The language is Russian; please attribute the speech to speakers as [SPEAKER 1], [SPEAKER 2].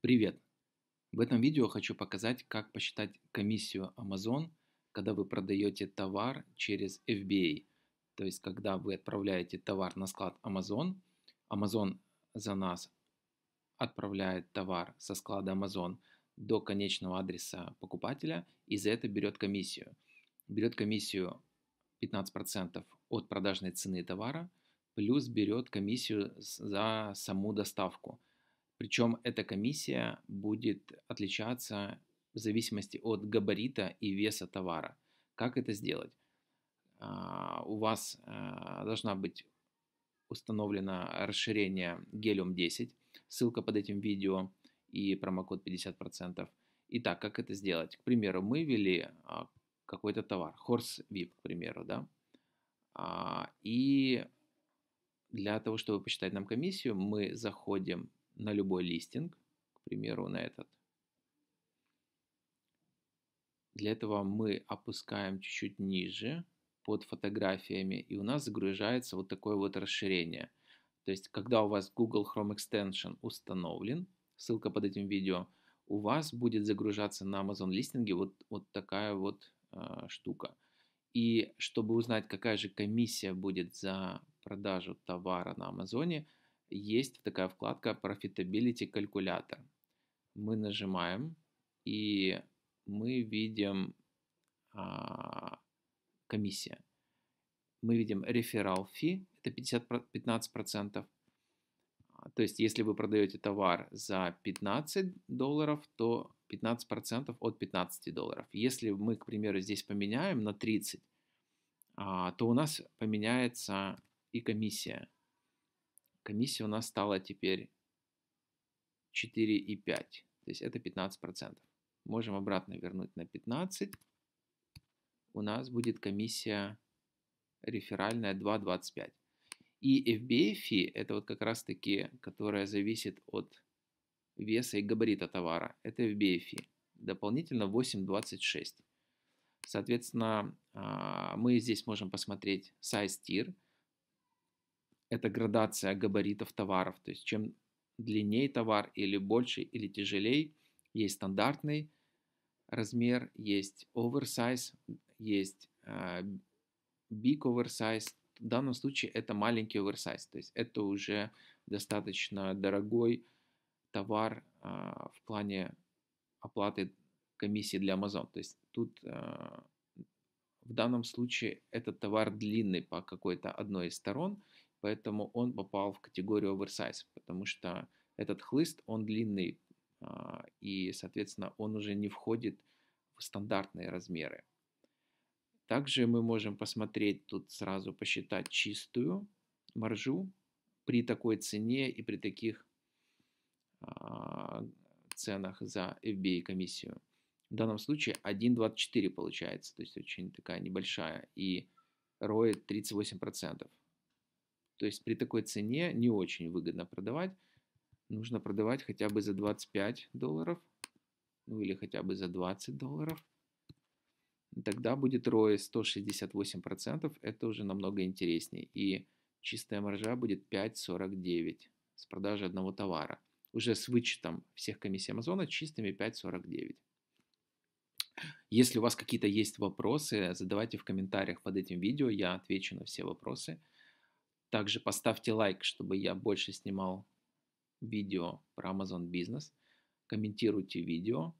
[SPEAKER 1] Привет! В этом видео хочу показать, как посчитать комиссию Amazon, когда вы продаете товар через FBA. То есть, когда вы отправляете товар на склад Amazon, Amazon за нас отправляет товар со склада Amazon до конечного адреса покупателя и за это берет комиссию. Берет комиссию 15% от продажной цены товара, плюс берет комиссию за саму доставку – причем эта комиссия будет отличаться в зависимости от габарита и веса товара. Как это сделать? А, у вас а, должна быть установлено расширение Helium 10, ссылка под этим видео и промокод 50%. Итак, как это сделать? К примеру, мы ввели а, какой-то товар, Horse VIP, к примеру, да, и для того, чтобы посчитать нам комиссию, мы заходим на любой листинг, к примеру, на этот. Для этого мы опускаем чуть-чуть ниже под фотографиями, и у нас загружается вот такое вот расширение. То есть, когда у вас Google Chrome Extension установлен, ссылка под этим видео, у вас будет загружаться на Amazon листинге вот, вот такая вот э, штука. И чтобы узнать, какая же комиссия будет за продажу товара на Амазоне – есть такая вкладка Profitability Calculator. Мы нажимаем, и мы видим а, комиссия. Мы видим реферал фи, это 50, 15%. А, то есть, если вы продаете товар за 15 долларов, то 15% от 15 долларов. Если мы, к примеру, здесь поменяем на 30, а, то у нас поменяется и комиссия комиссия у нас стала теперь 4,5. То есть это 15%. Можем обратно вернуть на 15. У нас будет комиссия реферальная 2,25. И FBA фи это вот как раз таки, которая зависит от веса и габарита товара. Это FBA фи. Дополнительно 8,26. Соответственно, а, мы здесь можем посмотреть size tier – это градация габаритов товаров. То есть чем длиннее товар или больше или тяжелее, есть стандартный размер, есть оверсайз, есть big а, oversize. В данном случае это маленький оверсайз. То есть это уже достаточно дорогой товар а, в плане оплаты комиссии для Amazon. То есть тут а, в данном случае этот товар длинный по какой-то одной из сторон, поэтому он попал в категорию оверсайз, потому что этот хлыст, он длинный, а, и, соответственно, он уже не входит в стандартные размеры. Также мы можем посмотреть, тут сразу посчитать чистую маржу при такой цене и при таких а, ценах за FBA комиссию. В данном случае 1.24 получается, то есть очень такая небольшая, и ROE 38%. То есть при такой цене не очень выгодно продавать. Нужно продавать хотя бы за 25 долларов, ну или хотя бы за 20 долларов. Тогда будет ROI 168%, это уже намного интереснее. И чистая маржа будет 5,49 с продажи одного товара. Уже с вычетом всех комиссий Амазона чистыми 5,49. Если у вас какие-то есть вопросы, задавайте в комментариях под этим видео, я отвечу на все вопросы. Также поставьте лайк, чтобы я больше снимал видео про Amazon Business. Комментируйте видео,